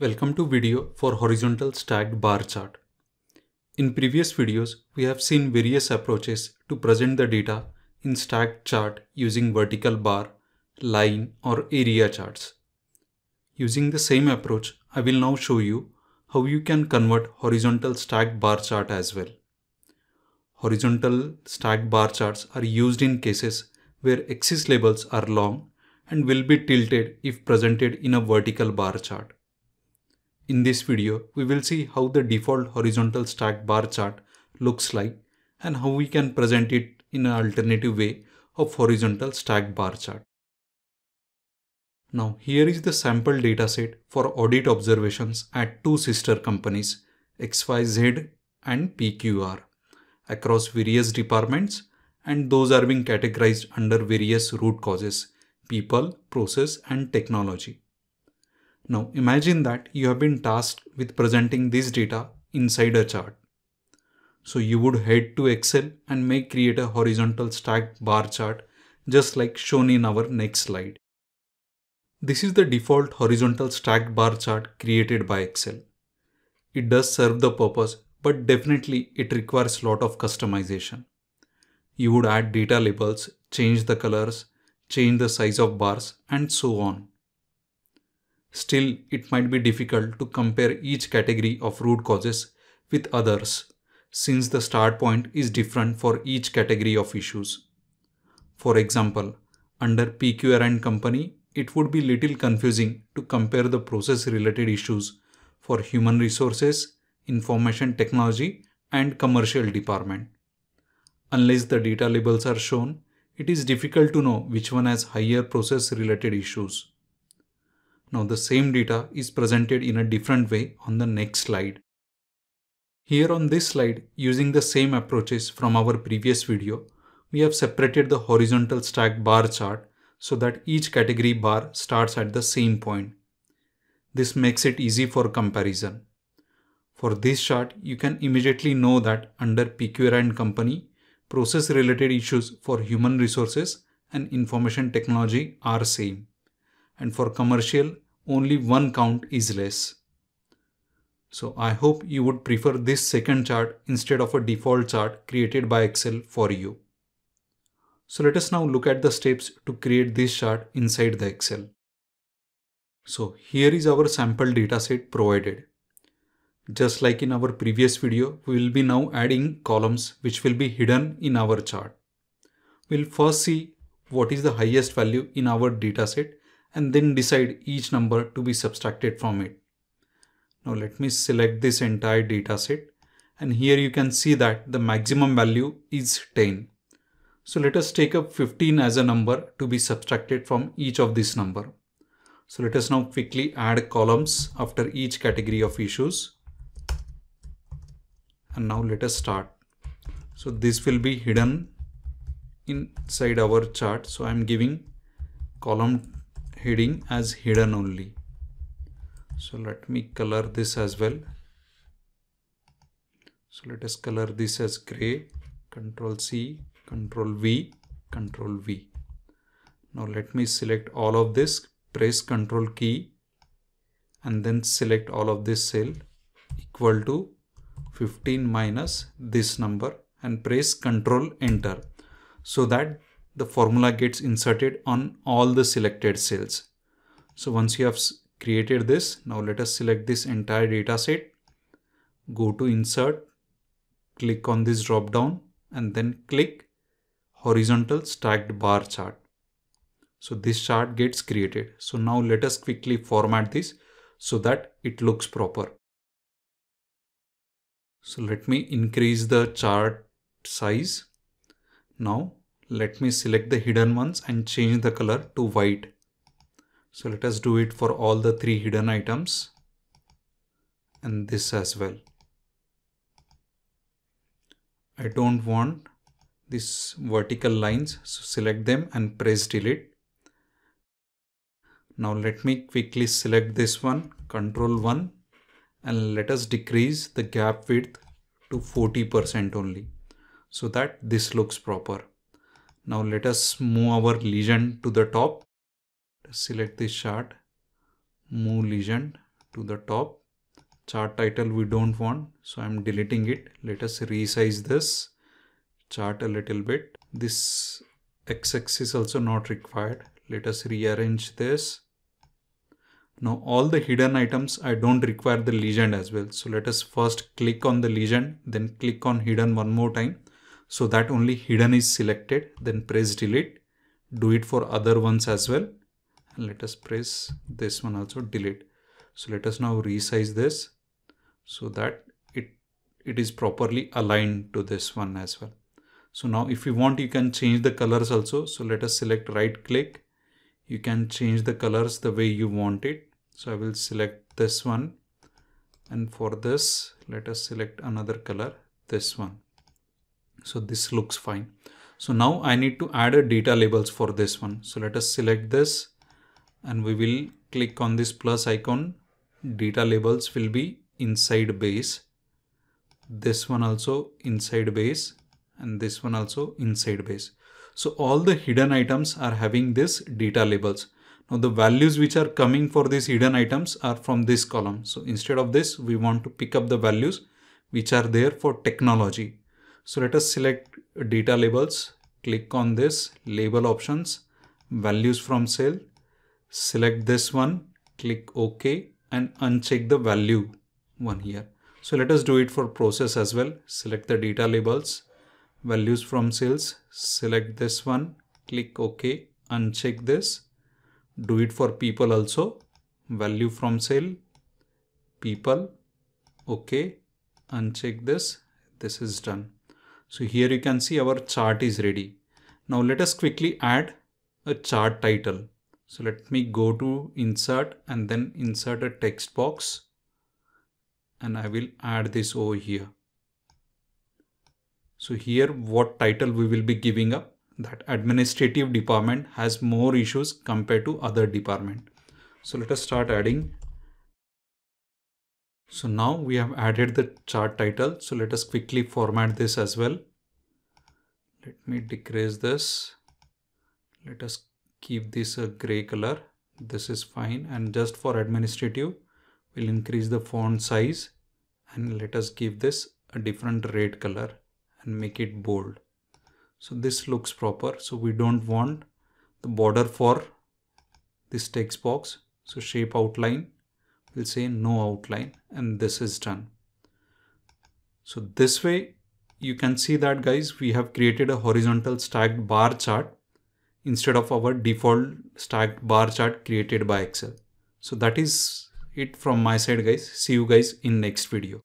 Welcome to video for horizontal stacked bar chart. In previous videos, we have seen various approaches to present the data in stacked chart using vertical bar, line or area charts. Using the same approach, I will now show you how you can convert horizontal stacked bar chart as well. Horizontal stacked bar charts are used in cases where axis labels are long and will be tilted if presented in a vertical bar chart. In this video, we will see how the default horizontal stack bar chart looks like and how we can present it in an alternative way of horizontal stack bar chart. Now here is the sample dataset for audit observations at two sister companies XYZ and PQR across various departments and those are being categorized under various root causes people, process and technology. Now imagine that you have been tasked with presenting this data inside a chart. So you would head to Excel and make create a horizontal stacked bar chart just like shown in our next slide. This is the default horizontal stacked bar chart created by Excel. It does serve the purpose but definitely it requires lot of customization. You would add data labels, change the colors, change the size of bars and so on. Still, it might be difficult to compare each category of root causes with others since the start point is different for each category of issues. For example, under PQR and company, it would be little confusing to compare the process related issues for human resources, information technology and commercial department. Unless the data labels are shown, it is difficult to know which one has higher process related issues. Now the same data is presented in a different way on the next slide. Here on this slide, using the same approaches from our previous video, we have separated the horizontal stack bar chart so that each category bar starts at the same point. This makes it easy for comparison. For this chart, you can immediately know that under PQR and company, process related issues for human resources and information technology are same. And for commercial only one count is less. So I hope you would prefer this second chart instead of a default chart created by Excel for you. So let us now look at the steps to create this chart inside the Excel. So here is our sample dataset provided. Just like in our previous video, we will be now adding columns which will be hidden in our chart. We'll first see what is the highest value in our dataset and then decide each number to be subtracted from it. Now let me select this entire dataset and here you can see that the maximum value is 10. So let us take up 15 as a number to be subtracted from each of this number. So let us now quickly add columns after each category of issues. And now let us start. So this will be hidden inside our chart. So I'm giving column heading as hidden only. So let me color this as well. So let us color this as gray, control C, control V, control V. Now let me select all of this, press control key and then select all of this cell equal to 15 minus this number and press control enter so that the formula gets inserted on all the selected cells. So once you have created this, now let us select this entire data set, go to insert, click on this drop down and then click horizontal stacked bar chart. So this chart gets created. So now let us quickly format this so that it looks proper. So let me increase the chart size. Now let me select the hidden ones and change the color to white. So let us do it for all the three hidden items and this as well. I don't want these vertical lines, so select them and press delete. Now let me quickly select this one, control 1 and let us decrease the gap width to 40% only so that this looks proper. Now let us move our legend to the top. Select this chart, move legend to the top. Chart title we don't want, so I'm deleting it. Let us resize this chart a little bit. This x-axis also not required. Let us rearrange this. Now all the hidden items, I don't require the legend as well. So let us first click on the legend, then click on hidden one more time so that only hidden is selected then press delete do it for other ones as well and let us press this one also delete so let us now resize this so that it it is properly aligned to this one as well so now if you want you can change the colors also so let us select right click you can change the colors the way you want it so i will select this one and for this let us select another color this one so this looks fine. So now I need to add a data labels for this one. So let us select this and we will click on this plus icon. Data labels will be inside base. This one also inside base and this one also inside base. So all the hidden items are having this data labels. Now the values which are coming for these hidden items are from this column. So instead of this, we want to pick up the values which are there for technology. So let us select data labels, click on this label options, values from cell, select this one, click OK and uncheck the value one here. So let us do it for process as well. Select the data labels, values from sales, select this one, click OK, uncheck this. Do it for people also, value from sale, people, OK, uncheck this. This is done. So here you can see our chart is ready. Now let us quickly add a chart title. So let me go to insert and then insert a text box and I will add this over here. So here what title we will be giving up that administrative department has more issues compared to other department. So let us start adding so now we have added the chart title. So let us quickly format this as well. Let me decrease this. Let us keep this a gray color. This is fine. And just for administrative, we'll increase the font size and let us give this a different red color and make it bold. So this looks proper. So we don't want the border for this text box. So shape outline we'll say no outline and this is done. So this way you can see that guys, we have created a horizontal stacked bar chart instead of our default stacked bar chart created by Excel. So that is it from my side guys. See you guys in next video.